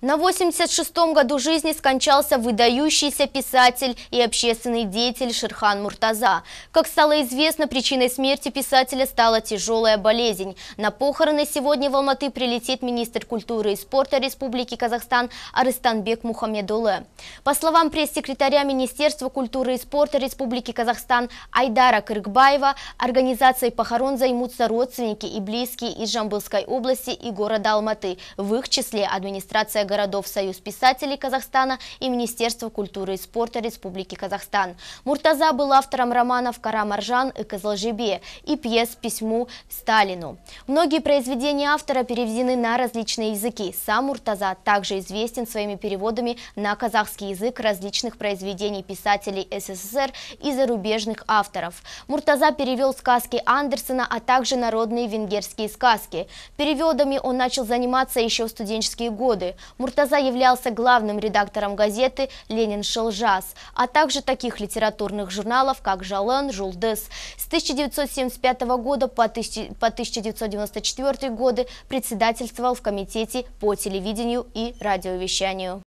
На 86-м году жизни скончался выдающийся писатель и общественный деятель Шерхан Муртаза. Как стало известно, причиной смерти писателя стала тяжелая болезнь. На похороны сегодня в Алматы прилетит министр культуры и спорта Республики Казахстан Арыстанбек Мухаммедулы. По словам пресс-секретаря Министерства культуры и спорта Республики Казахстан Айдара Кыргбаева, организацией похорон займутся родственники и близкие из Жамбылской области и города Алматы, в их числе администрация городов Союз писателей Казахстана и Министерство культуры и спорта Республики Казахстан. Муртаза был автором романов «Кара Маржан» и «Козложибе» и пьес «Письму Сталину». Многие произведения автора переведены на различные языки. Сам Муртаза также известен своими переводами на казахский язык различных произведений писателей СССР и зарубежных авторов. Муртаза перевел сказки Андерсена, а также народные венгерские сказки. Переводами он начал заниматься еще в студенческие годы. Муртаза являлся главным редактором газеты «Ленин Шелжас», а также таких литературных журналов, как «Жален», «Жулдес». С 1975 года по 1994 годы председательствовал в Комитете по телевидению и радиовещанию.